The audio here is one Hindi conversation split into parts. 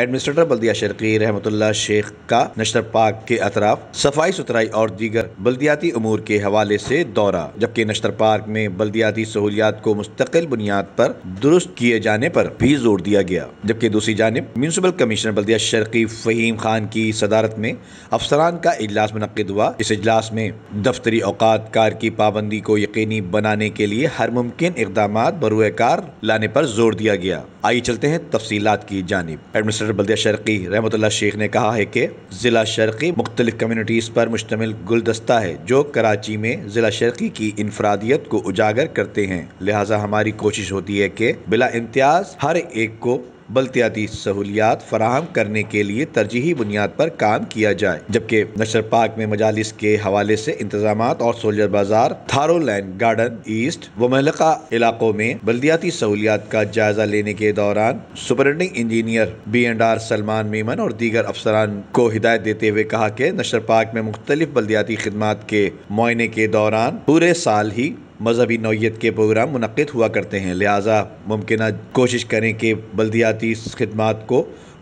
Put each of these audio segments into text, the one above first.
एडमिनिस्ट्रेटर बल्दिया शर्की रहमतुल्ला शेख का नशर पार्क के अतराफ सफाई सुथराई और दीगर बल्दियाती अमूर के हवाले से दौरा जबकि नशर पार्क में बल्दियाती सहूलियात को मुस्तकिल बुनियाद पर दुरुस्त किए जाने पर भी जोर दिया गया जबकि दूसरी जानब म्यूनसिपल कमिश्नर बल्दिया शर्की फहीम खान की सदारत में अफसरान का इजलास मनद हुआ इस इजलास में दफ्तरी औकात कार की पाबंदी को यकीनी बनाने के लिए हर मुमकिन इकदाम बरुए कार लाने पर जोर दिया गया आइए चलते हैं तफसी की जानब एडमिनिस्ट्रेटर कमिश्नर बल्दिया शर्की रहमत शेख ने कहा है कि ज़िला शर्की मुख्तलिफ कम्यूनिटीज़ पर मुश्तमिल गुलदस्ता है जो कराची में ज़िला शर्की की इनफरादियत को उजागर करते हैं लिहाजा हमारी कोशिश होती है कि बिला इम्तियाज हर एक को बलतियाती सहूलियात फराहम करने के लिए तरजीही बुनियाद पर काम किया जाए जबकि नशर पार्क में मजालिस के हवाले से इंतजाम और सोल्जर बाजार थारो लैंड गार्डन ईस्ट व महलका इलाकों में बलदियाती सहूलियात का जायजा लेने के दौरान superintending engineer B and R Salman Memon और दीगर अफसरान को हिदायत देते हुए कहा कि नशर पार्क में मुख्तलिफ बलदियाती खदमात के मुआयने के दौरान पूरे साल ही मजहबी नौीयत के प्रोग्राम मनद हुआ करते हैं लिहाजा मुमकिन कोशिश करें कि बल्दियाती खदमात को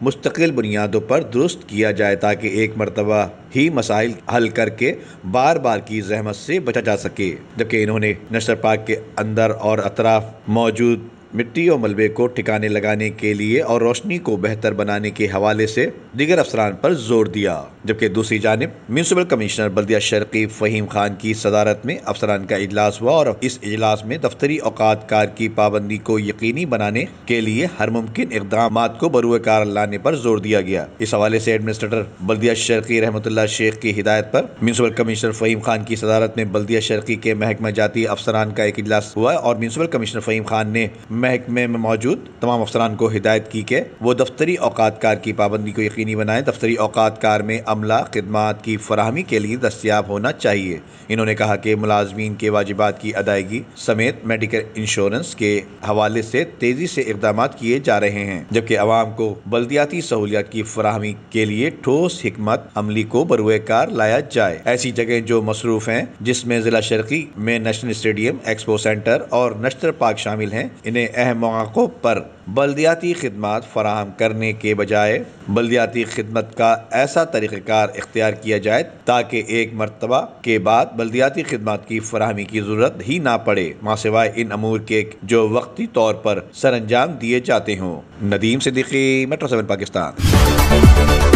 मुस्तकिल बुनियादों पर दुरुस्त किया जाए ताकि एक मरतबा ही मसाइल हल करके बार बार की जहमत से बचा जा सके जबकि इन्होंने नशर पार्क के अंदर और अतराफ मौजूद मिट्टी और मलबे को ठिकाने लगाने के लिए और रोशनी को बेहतर बनाने के हवाले से दिगर अफसरान पर जोर दिया जबकि दूसरी जानब म्यूनसिपल कमिश्नर बल्दिया शर्की फहीम खान की सदारत में अफसरान का इजलास हुआ और इस इजलास में दफ्तरी औकात कार की पाबंदी को यकीनी बनाने के लिए हर मुमकिन इकदाम को बरूए कार लाने पर जोर दिया गया इस हवाले से एडमिनिस्ट्रेटर बल्दिया शर्की रहमत शेख की हिदायत पर म्यूनसिपल कमिश्नर फहीम खान की सदारत में बल्दिया शर्की के महकमा जाती अफसरान का एक इजलास हुआ और म्यूनसिपल कमिश्नर फहीम खान ने महकमे में मौजूद तमाम अफसरान को हिदायत की के वो दफ्तरी औकात कार की पाबंदी को यकीनी बनाएं दफ्तरी औकात कार में अमला खदमात की फरहमी के लिए दस्तियाब होना चाहिए इन्होंने कहा कि मुलाजमीन के वाजिबात की अदायगी समेत मेडिकल इंश्योरेंस के हवाले से तेज़ी से इकदाम किए जा रहे हैं जबकि आवाम को बल्दियाती सहूलियात की फरहमी के लिए ठोस हमत अमली को बरुए कार लाया जाए ऐसी जगह जो मसरूफ हैं जिसमें जिला शर्की में नेशनल स्टेडियम एक्सपो सेंटर और नश्तर पार्क शामिल हैं इन्हें अहम मौक़ों पर बलदियाती खदमात फराहम करने के बजाय बलदियाती खदमत का ऐसा तरीक़ार इख्तियार किया जाए ताकि एक मरतबा के बाद बलदियाती खदमात की फरहमी की ज़रूरत ही ना पड़े मासवाए इन अमूर के जो वक्ती तौर पर सर अंजाम दिए जाते हों नदीम सिद्दीकी मेट्रो सेवन पाकिस्तान